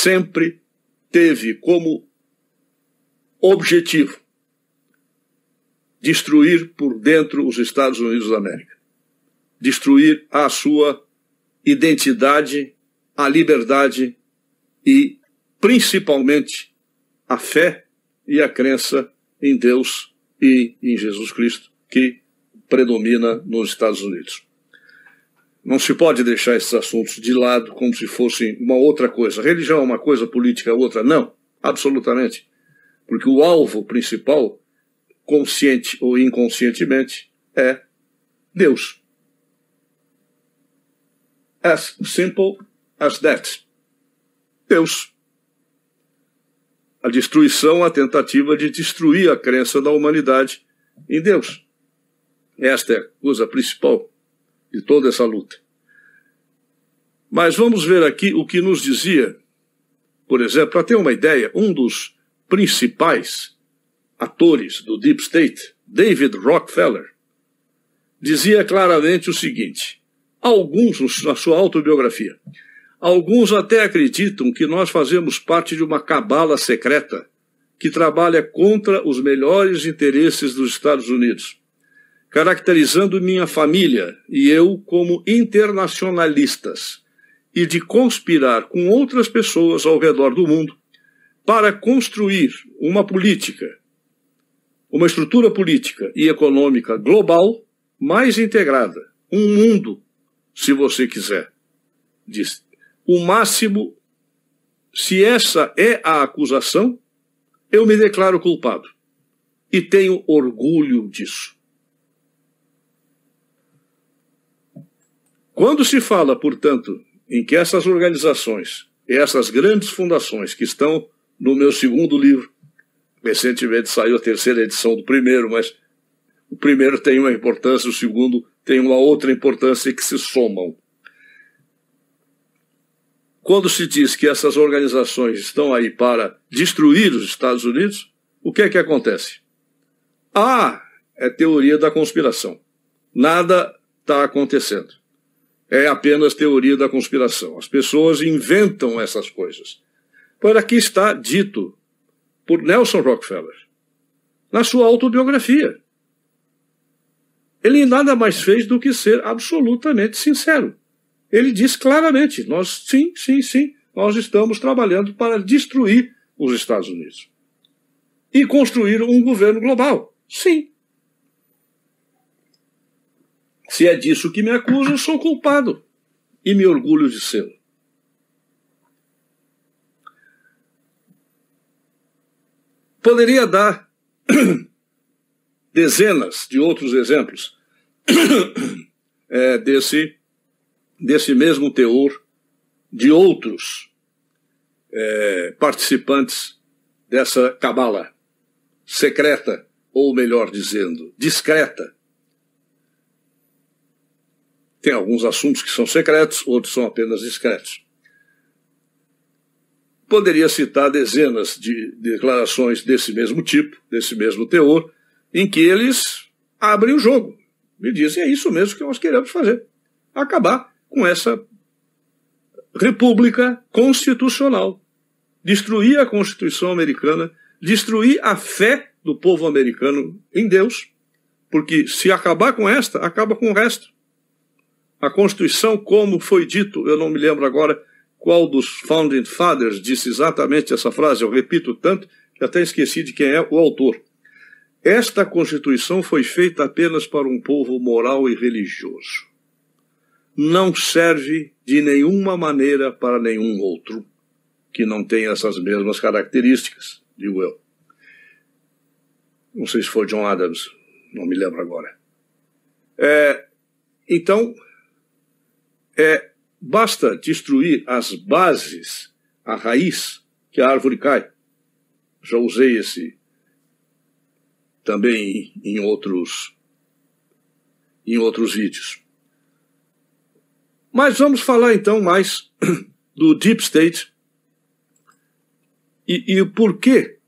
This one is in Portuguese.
sempre teve como objetivo destruir por dentro os Estados Unidos da América, destruir a sua identidade, a liberdade e, principalmente, a fé e a crença em Deus e em Jesus Cristo, que predomina nos Estados Unidos. Não se pode deixar esses assuntos de lado como se fossem uma outra coisa. Religião é uma coisa, política é outra. Não, absolutamente. Porque o alvo principal, consciente ou inconscientemente, é Deus. As simple as that. Deus. A destruição, a tentativa de destruir a crença da humanidade em Deus. Esta é a coisa principal de toda essa luta. Mas vamos ver aqui o que nos dizia, por exemplo, para ter uma ideia, um dos principais atores do Deep State, David Rockefeller, dizia claramente o seguinte: alguns, na sua autobiografia, alguns até acreditam que nós fazemos parte de uma cabala secreta que trabalha contra os melhores interesses dos Estados Unidos caracterizando minha família e eu como internacionalistas e de conspirar com outras pessoas ao redor do mundo para construir uma política, uma estrutura política e econômica global mais integrada, um mundo, se você quiser. Diz, o máximo, se essa é a acusação, eu me declaro culpado e tenho orgulho disso. Quando se fala, portanto, em que essas organizações, essas grandes fundações que estão no meu segundo livro, recentemente saiu a terceira edição do primeiro, mas o primeiro tem uma importância, o segundo tem uma outra importância que se somam. Quando se diz que essas organizações estão aí para destruir os Estados Unidos, o que é que acontece? Ah, é teoria da conspiração. Nada está acontecendo é apenas teoria da conspiração. As pessoas inventam essas coisas. Pois aqui está dito por Nelson Rockefeller na sua autobiografia. Ele nada mais fez do que ser absolutamente sincero. Ele diz claramente: nós, sim, sim, sim, nós estamos trabalhando para destruir os Estados Unidos e construir um governo global. Sim, se é disso que me acusam, sou culpado e me orgulho de ser. Poderia dar dezenas de outros exemplos é, desse, desse mesmo teor de outros é, participantes dessa cabala secreta, ou melhor dizendo, discreta tem alguns assuntos que são secretos, outros são apenas discretos. Poderia citar dezenas de declarações desse mesmo tipo, desse mesmo teor, em que eles abrem o jogo e dizem: é isso mesmo que nós queremos fazer. Acabar com essa república constitucional. Destruir a Constituição americana, destruir a fé do povo americano em Deus, porque se acabar com esta, acaba com o resto. A Constituição, como foi dito, eu não me lembro agora qual dos Founding Fathers disse exatamente essa frase, eu repito tanto que até esqueci de quem é o autor. Esta Constituição foi feita apenas para um povo moral e religioso. Não serve de nenhuma maneira para nenhum outro que não tenha essas mesmas características, digo eu. Não sei se foi John Adams, não me lembro agora. É, então, é, basta destruir as bases, a raiz, que a árvore cai. Já usei esse também em outros em outros vídeos. Mas vamos falar então mais do deep state e, e por que